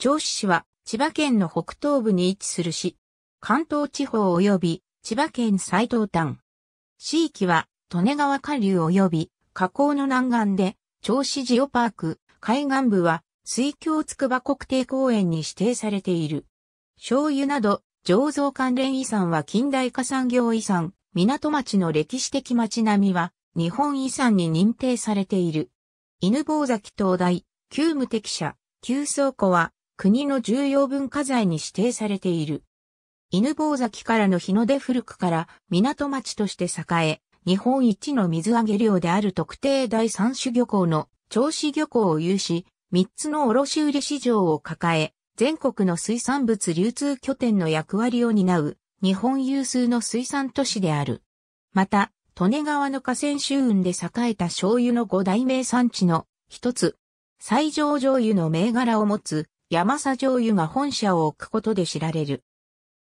銚子市は千葉県の北東部に位置する市。関東地方及び千葉県最東端。地域は利根川下流及び河口の南岸で、銚子ジオパーク、海岸部は水郷筑波国定公園に指定されている。醤油など醸造関連遺産は近代化産業遺産、港町の歴史的町並みは日本遺産に認定されている。犬坊崎灯台、旧無敵社、旧倉庫は国の重要文化財に指定されている。犬坊崎からの日の出古くから港町として栄え、日本一の水揚げ量である特定第三種漁港の銚子漁港を有し、三つの卸売市場を抱え、全国の水産物流通拠点の役割を担う日本有数の水産都市である。また、利根川の河川周運で栄えた醤油の五大名産地の一つ、最上醤油の銘柄を持つ山佐醤油が本社を置くことで知られる。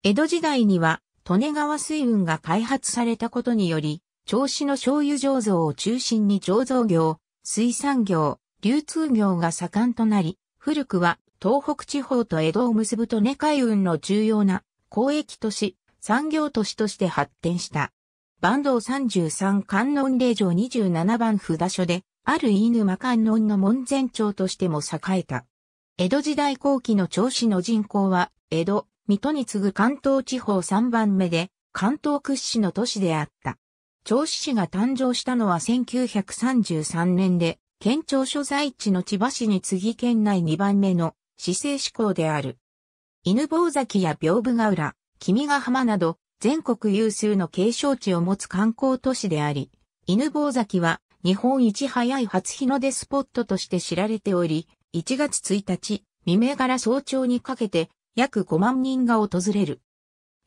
江戸時代には、利根川水運が開発されたことにより、銚子の醤油醸造を中心に醸造業、水産業、流通業が盛んとなり、古くは東北地方と江戸を結ぶ利根海運の重要な交易都市、産業都市として発展した。坂東33観音霊場27番札所で、ある飯沼観音の門前町としても栄えた。江戸時代後期の長子の人口は、江戸、水戸に次ぐ関東地方3番目で、関東屈指の都市であった。長子市が誕生したのは1933年で、県庁所在地の千葉市に次ぎ県内2番目の市政志向である。犬坊崎や屏風ヶ浦、君ヶ浜など、全国有数の景勝地を持つ観光都市であり、犬坊崎は日本一早い初日の出スポットとして知られており、1月1日、未明から早朝にかけて約5万人が訪れる。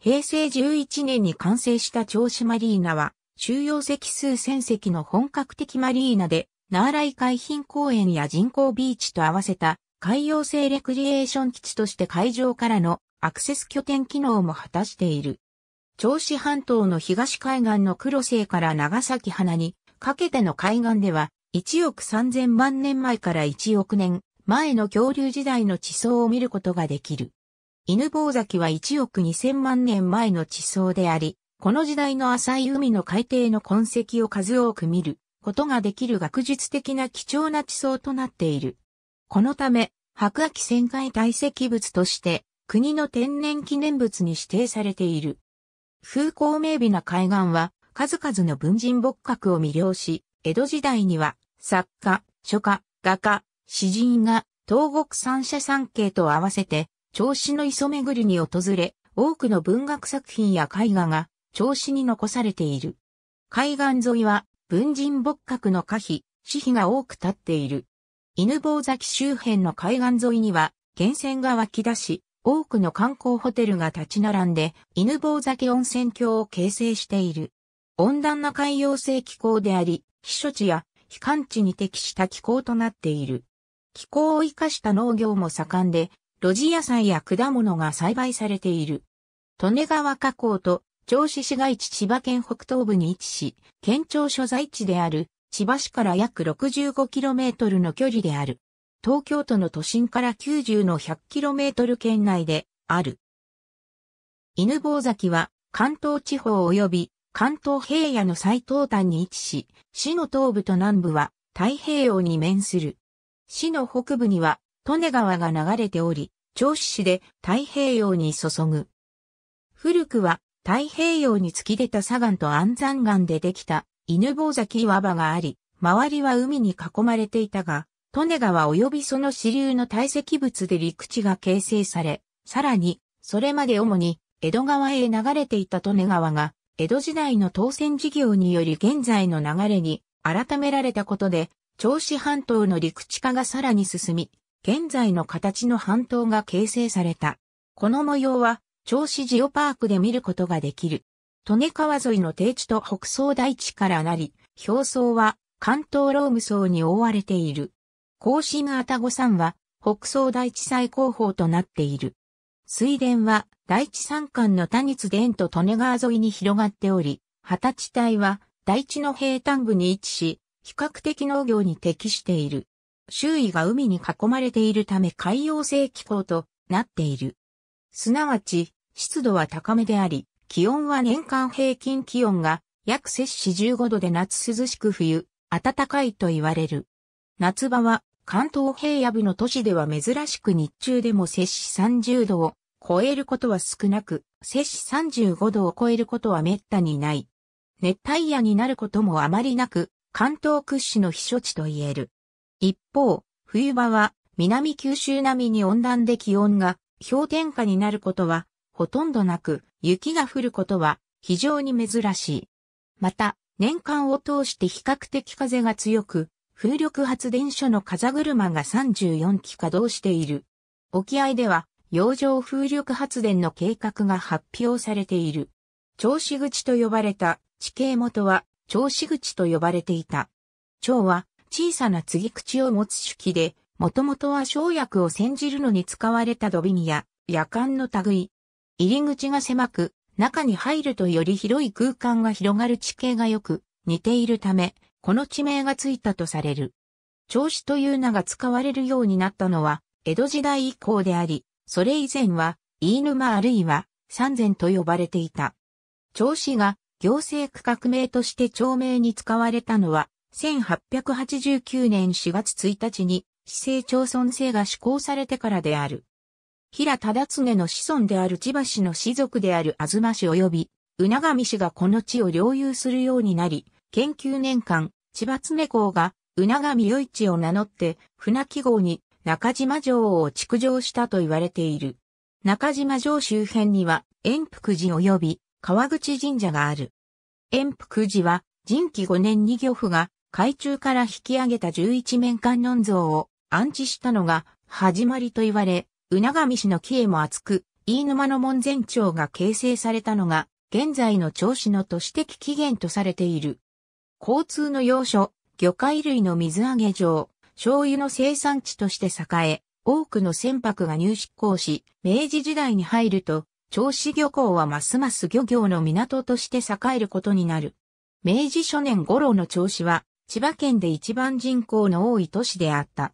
平成11年に完成した銚子マリーナは、収容席数千席の本格的マリーナで、ナーライ海浜公園や人工ビーチと合わせた海洋性レクリエーション基地として海上からのアクセス拠点機能も果たしている。銚子半島の東海岸の黒瀬から長崎花にかけての海岸では1億3000万年前から1億年前の恐竜時代の地層を見ることができる。犬坊崎は1億2000万年前の地層であり、この時代の浅い海の海底の痕跡を数多く見ることができる学術的な貴重な地層となっている。このため、白亜紀旋回堆積物として国の天然記念物に指定されている。風光明媚な海岸は数々の文人牧閣を魅了し、江戸時代には作家、書家、画家、詩人が東国三社三景と合わせて、調子の磯巡りに訪れ、多くの文学作品や絵画が調子に残されている。海岸沿いは文人牧閣の可否、死碑が多く立っている。犬坊崎周辺の海岸沿いには、源泉が湧き出し、多くの観光ホテルが立ち並んで、犬坊崎温泉郷を形成している。温暖な海洋性気候であり、避暑地や避寒地に適した気候となっている。気候を生かした農業も盛んで、露地野菜や果物が栽培されている。利根川河口と銚子市街地千葉県北東部に位置し、県庁所在地である千葉市から約 65km の距離である。東京都の都心から90の 100km 圏内である。犬坊崎は関東地方及び関東平野の最東端に位置し、市の東部と南部は太平洋に面する。市の北部には、利根川が流れており、銚子市で太平洋に注ぐ。古くは太平洋に突き出た砂岩と安山岩でできた犬坊崎岩場があり、周りは海に囲まれていたが、利根川及びその支流の堆積物で陸地が形成され、さらに、それまで主に江戸川へ流れていた利根川が、江戸時代の当選事業により現在の流れに改められたことで、銚子半島の陸地化がさらに進み、現在の形の半島が形成された。この模様は、銚子ジオパークで見ることができる。利根川沿いの低地と北総大地からなり、表層は関東ローム層に覆われている。甲信愛宕山は北総大地最高峰となっている。水田は大地山間の谷津田と利根川沿いに広がっており、旗地帯は大地の平坦部に位置し、比較的農業に適している。周囲が海に囲まれているため海洋性気候となっている。すなわち、湿度は高めであり、気温は年間平均気温が約摂氏15度で夏涼しく冬、暖かいと言われる。夏場は関東平野部の都市では珍しく日中でも摂氏30度を超えることは少なく、摂氏35度を超えることは滅多にない。熱帯夜になることもあまりなく、関東屈指の避暑地と言える。一方、冬場は南九州並みに温暖で気温が氷点下になることはほとんどなく、雪が降ることは非常に珍しい。また、年間を通して比較的風が強く、風力発電所の風車が34基稼働している。沖合では、洋上風力発電の計画が発表されている。調子口と呼ばれた地形元は調子口と呼ばれていた。蝶は小さな継ぎ口を持つ手記で、もともとは生薬を煎じるのに使われた土瓶や夜間の類。入り口が狭く、中に入るとより広い空間が広がる地形がよく似ているため、この地名がついたとされる。調子という名が使われるようになったのは、江戸時代以降であり、それ以前は、飯沼あるいは、三前と呼ばれていた。調子が行政区画名として町名に使われたのは、1889年4月1日に、市政町村制が施行されてからである。平忠常の子孫である千葉氏の氏族である東氏及び、宇がみ氏がこの地を領有するようになり、研究年間、千葉常公が、宇みよ与一を名乗って、船木号に中島城を築城したと言われている。中島城周辺には、円福寺及び川口神社がある。遠福寺は、人紀5年に漁夫が海中から引き上げた11面観音像を安置したのが始まりと言われ、宇がみ市の紀へも厚く、飯沼の門前町が形成されたのが、現在の調子の都市的起源とされている。交通の要所、魚介類の水揚げ場、醤油の生産地として栄え、多くの船舶が入出港し、明治時代に入ると、銚子漁港はますます漁業の港として栄えることになる。明治初年頃の銚子は、千葉県で一番人口の多い都市であった。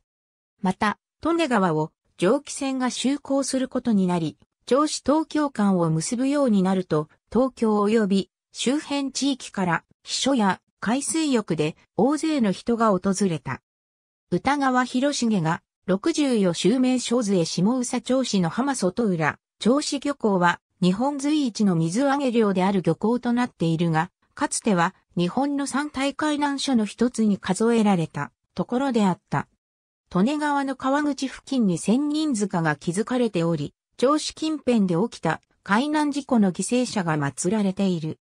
また、利根川を蒸気船が就航することになり、銚子東京間を結ぶようになると、東京及び周辺地域から秘書や海水浴で大勢の人が訪れた。歌川広重が64襲名小杖下宇佐町子の浜外浦、銚子漁港は日本随一の水揚げ量である漁港となっているが、かつては日本の三大海難所の一つに数えられたところであった。利根川の川口付近に千人塚が築かれており、銚子近辺で起きた海難事故の犠牲者が祀られている。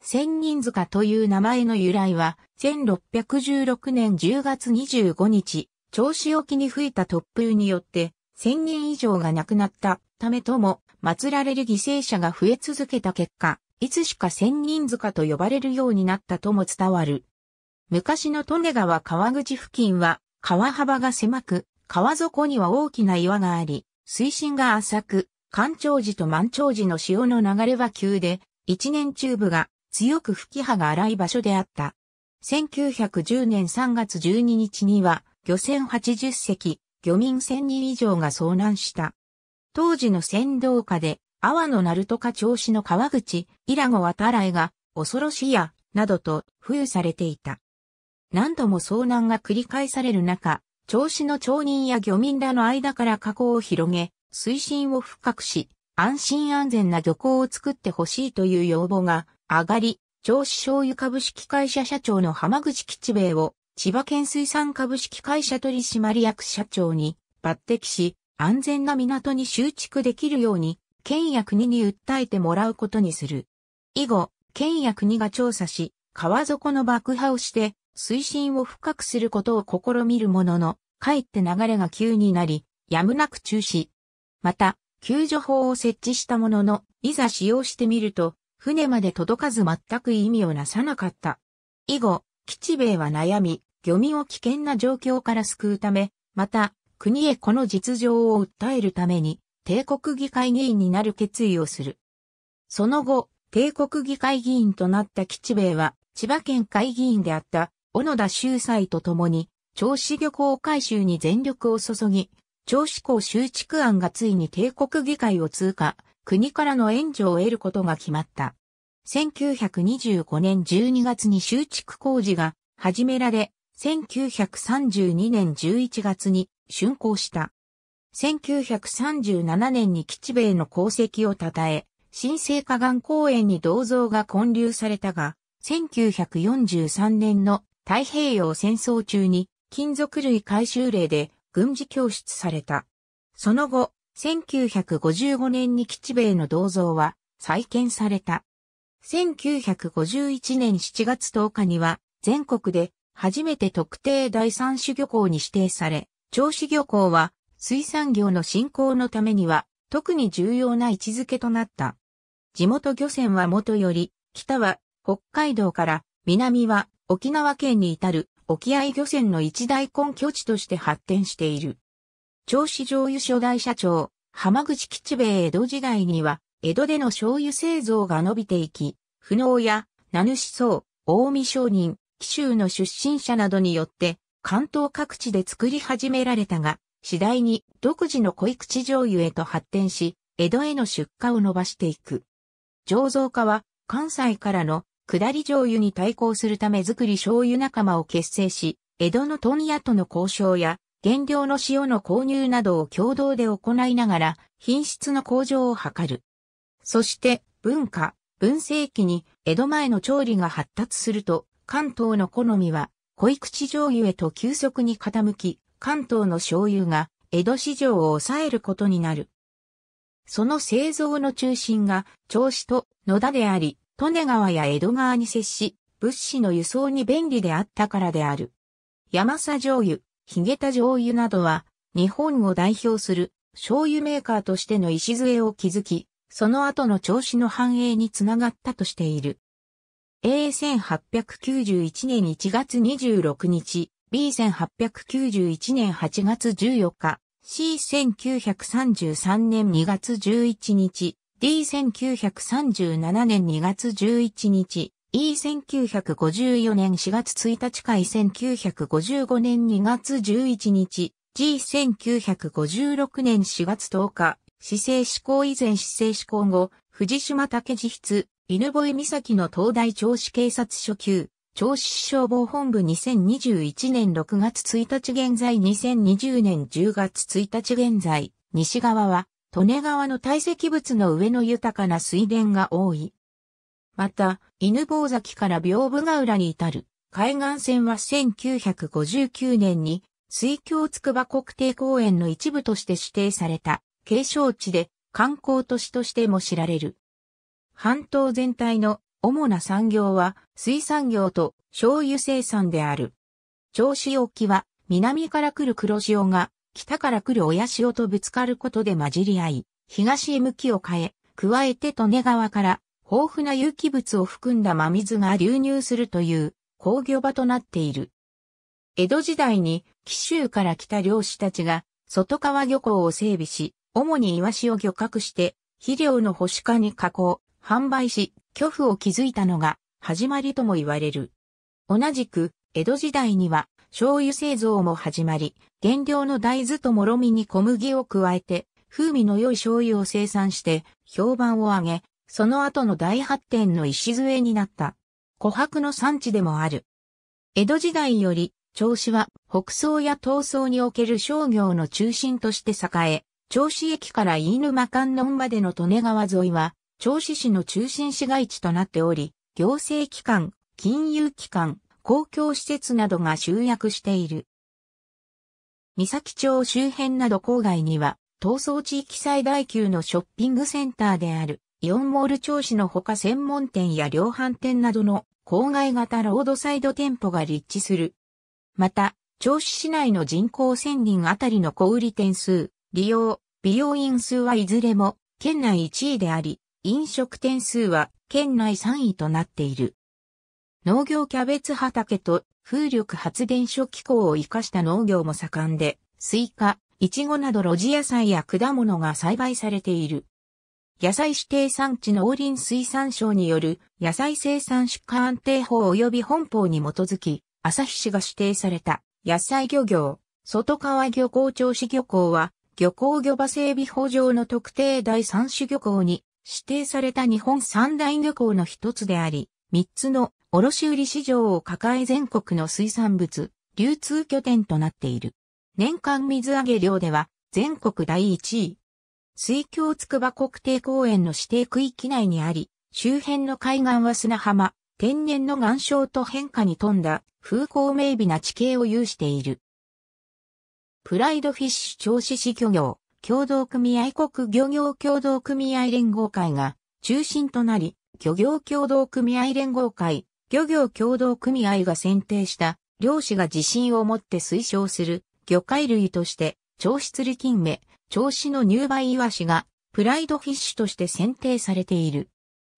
千人塚という名前の由来は、1616年10月25日、銚子沖に吹いた突風によって、1000人以上が亡くなったためとも祀られる犠牲者が増え続けた結果、いつしか千人塚と呼ばれるようになったとも伝わる。昔の利根川川口付近は川幅が狭く、川底には大きな岩があり、水深が浅く、干潮時と満潮時の潮の流れは急で、一年中部が強く吹き葉が荒い場所であった。1910年3月12日には、漁船80隻、漁民1000人以上が遭難した。当時の船頭下で、阿波の鳴門調子の川口、伊良後渡来が、恐ろしいや、などと、付与されていた。何度も遭難が繰り返される中、調子の町人や漁民らの間から加工を広げ、水深を深くし、安心安全な漁港を作ってほしいという要望が上がり、銚子醤油株式会社社長の浜口吉兵衛を千葉県水産株式会社取締役社長に抜擢し、安全な港に集築できるように、県や国に訴えてもらうことにする。以後、県や国が調査し、川底の爆破をして、水深を深くすることを試みるものの、かえって流れが急になり、やむなく中止。また、救助法を設置したものの、いざ使用してみると、船まで届かず全く意味をなさなかった。以後、吉兵衛は悩み、漁民を危険な状況から救うため、また、国へこの実情を訴えるために、帝国議会議員になる決意をする。その後、帝国議会議員となった吉兵衛は、千葉県会議員であった小野田秀才と共に、銚子漁港改修に全力を注ぎ、銚子港修築案がついに帝国議会を通過、国からの援助を得ることが決まった。1925年12月に修築工事が始められ、1932年11月に竣工した。1937年に吉米の功績を称え、新生花岩公園に銅像が建立されたが、1943年の太平洋戦争中に金属類回収令で軍事教室された。その後、1955年に吉米の銅像は再建された。1951年7月10日には、全国で初めて特定第三種漁港に指定され、銚子漁港は水産業の振興のためには特に重要な位置づけとなった。地元漁船は元より、北は北海道から南は沖縄県に至る沖合漁船の一大根拠地として発展している。銚子醤油初代社長、浜口吉兵衛江戸時代には江戸での醤油製造が伸びていき、不能や、名主層、大見商人、紀州の出身者などによって、関東各地で作り始められたが、次第に独自の濃い口醤油へと発展し、江戸への出荷を伸ばしていく。醸造家は関西からの下り醤油に対抗するため作り醤油仲間を結成し、江戸の問屋との交渉や原料の塩の購入などを共同で行いながら品質の向上を図る。そして文化、文政期に江戸前の調理が発達すると、関東の好みは濃い口醤油へと急速に傾き、関東の醤油が江戸市場を抑えることになる。その製造の中心が銚子と野田であり、利根川や江戸川に接し、物資の輸送に便利であったからである。山佐醤油、髭田醤油などは、日本を代表する醤油メーカーとしての礎を築き、その後の調子の繁栄につながったとしている。A1891 年1月26日、B1891 年8月14日、C1933 年2月11日、D1937 年2月11日、E1954 年4月1日か E1955 年2月11日、G1956 年4月10日、市政施行以前市政施行後、藤島竹自筆、犬吠岬の東大調子警察署級、調子消防本部2021年6月1日現在2020年10月1日現在、西側は、利根川の堆積物の上の豊かな水田が多い。また、犬吠崎から屏風ヶ浦に至る、海岸線は1959年に、水郷筑波国定公園の一部として指定された。景勝地で観光都市としても知られる。半島全体の主な産業は水産業と醤油生産である。銚子沖は南から来る黒潮が北から来る親潮とぶつかることで混じり合い、東へ向きを変え、加えて利根川から豊富な有機物を含んだ真水が流入するという工業場となっている。江戸時代に紀州から来た漁師たちが外川漁港を整備し、主にイワシを漁獲して、肥料の保守化に加工、販売し、巨富を築いたのが始まりとも言われる。同じく、江戸時代には醤油製造も始まり、原料の大豆ともろみに小麦を加えて、風味の良い醤油を生産して評判を上げ、その後の大発展の礎になった。琥珀の産地でもある。江戸時代より、銚子は北宋や東宋における商業の中心として栄え、銚子駅から飯沼観音までの利根川沿いは、銚子市の中心市街地となっており、行政機関、金融機関、公共施設などが集約している。三崎町周辺など郊外には、逃走地域最大級のショッピングセンターである、イオンモール銚子のほか専門店や量販店などの郊外型ロードサイド店舗が立地する。また、銚子市内の人口1000人あたりの小売店数、利用、美容院数はいずれも県内1位であり、飲食店数は県内3位となっている。農業キャベツ畑と風力発電所機構を活かした農業も盛んで、スイカ、イチゴなど露地野菜や果物が栽培されている。野菜指定産地農林水産省による野菜生産出荷安定法及び本法に基づき、旭市が指定された野菜漁業、外川漁港調子漁港は漁港漁場整備法上の特定第三種漁港に指定された日本三大漁港の一つであり、三つの卸売市場を抱え全国の水産物、流通拠点となっている。年間水揚げ量では全国第一位。水郷筑波国定公園の指定区域内にあり、周辺の海岸は砂浜、天然の岩礁と変化に富んだ風光明媚な地形を有している。プライドフィッシュ銚子市漁業、協同組合国漁業協同組合連合会が中心となり、漁業協同組合連合会、漁業協同組合が選定した漁師が自信を持って推奨する魚介類として、調子釣り金目、調子の入梅イワシがプライドフィッシュとして選定されている。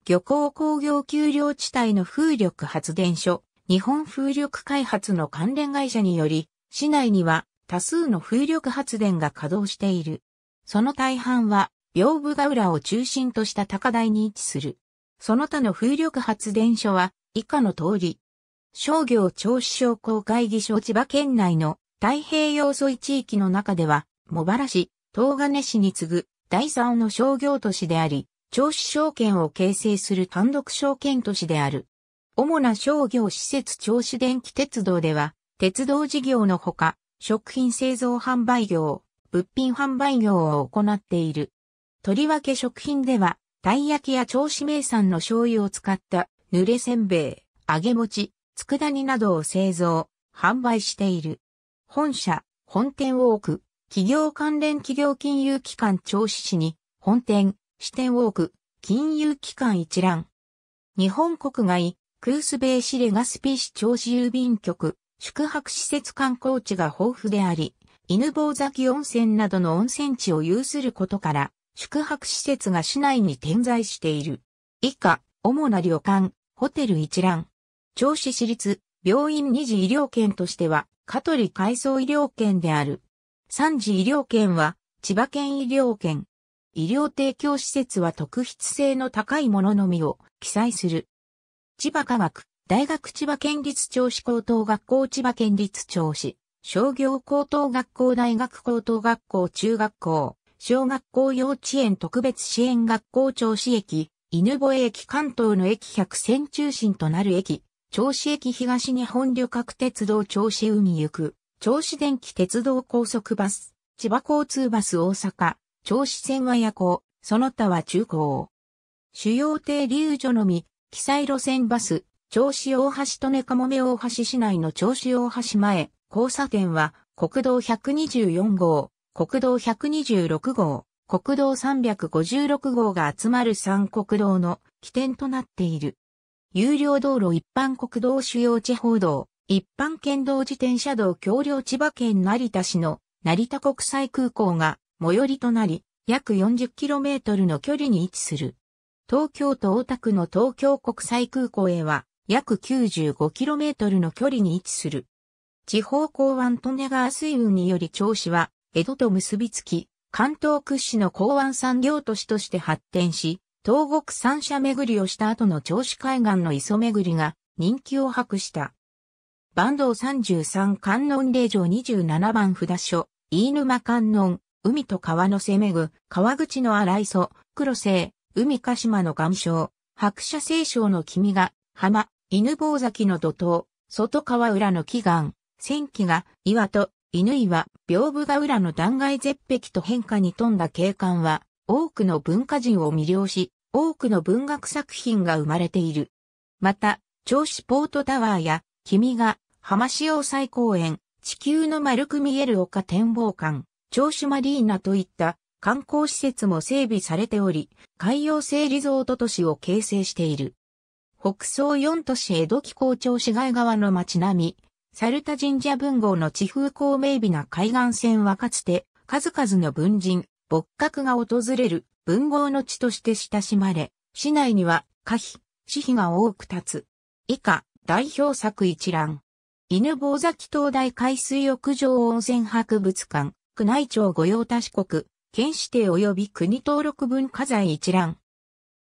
漁港工業丘陵地帯の風力発電所、日本風力開発の関連会社により、市内には多数の風力発電が稼働している。その大半は、屏風ヶ浦を中心とした高台に位置する。その他の風力発電所は、以下の通り。商業調子商工会議所千葉県内の太平洋沿い地域の中では、茂原市、東金市に次ぐ第三の商業都市であり、調子商圏を形成する単独商圏都市である。主な商業施設調子電気鉄道では、鉄道事業のほか、食品製造販売業、物品販売業を行っている。とりわけ食品では、たい焼きや銚子名産の醤油を使った濡れせんべい、揚げ餅、佃煮などを製造、販売している。本社、本店を置く、企業関連企業金融機関銚子市に、本店、支店を置く、金融機関一覧。日本国外、クースベイシレガスピー市銚子郵便局、宿泊施設観光地が豊富であり、犬坊崎温泉などの温泉地を有することから、宿泊施設が市内に点在している。以下、主な旅館、ホテル一覧。調子市立、病院二次医療圏としては、香取海藻医療圏である。三次医療圏は、千葉県医療圏。医療提供施設は特筆性の高いもののみを記載する。千葉科学、大学千葉県立調子高等学校千葉県立調子、商業高等学校大学高等学校中学校、小学校幼稚園特別支援学校調子駅、犬吠駅関東の駅百線中心となる駅、調子駅東日本旅客鉄道調子海行く、調子電気鉄道高速バス、千葉交通バス大阪、調子線は夜行、その他は中高。主要停留所のみ、記載路線バス、調子大橋とねかもめ大橋市内の調子大橋前、交差点は、国道124号、国道126号、国道356号が集まる3国道の起点となっている。有料道路一般国道主要地方道、一般県道自転車道橋梁千葉県成田市の成田国際空港が最寄りとなり、約 40km の距離に位置する。東京都大田区の東京国際空港へは約 95km の距離に位置する。地方港湾利根川水運により銚子は、江戸と結びつき、関東屈指の港湾産業都市として発展し、東国三社巡りをした後の銚子海岸の磯巡りが人気を博した。坂東33観音霊場27番札所、飯沼観音、海と川の攻めぐ、川口の荒磯、黒瀬、海鹿島の岩礁、白社清少の君が、浜、犬坊崎の土頭、外川浦の祈願、戦記が岩と犬岩、屏風が浦の断崖絶壁と変化に富んだ景観は、多くの文化人を魅了し、多くの文学作品が生まれている。また、銚子ポートタワーや、君が、浜潮祭公園、地球の丸く見える丘展望館、銚子マリーナといった観光施設も整備されており、海洋性リゾート都市を形成している。北総四都市江戸紀行町市街側の町並み、猿田神社文豪の地風光明媚な海岸線はかつて、数々の文人、仏閣が訪れる文豪の地として親しまれ、市内には、可否、市費が多く立つ。以下、代表作一覧。犬坊崎灯台海水浴場温泉博物館、宮内庁御用達国、県指定及び国登録文化財一覧。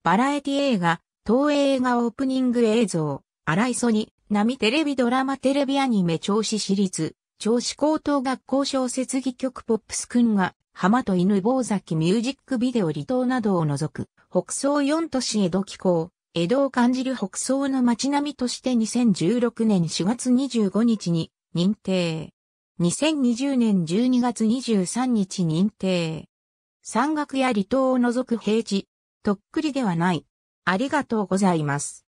バラエティ映画、東映画オープニング映像、荒磯に、波テレビドラマテレビアニメ調子シリーズ、調子高等学校小説技曲ポップスくんが、浜と犬坊崎ミュージックビデオ離島などを除く、北総4都市江戸気候、江戸を感じる北総の街並みとして2016年4月25日に認定。2020年12月23日認定。山岳や離島を除く平地、とっくりではない、ありがとうございます。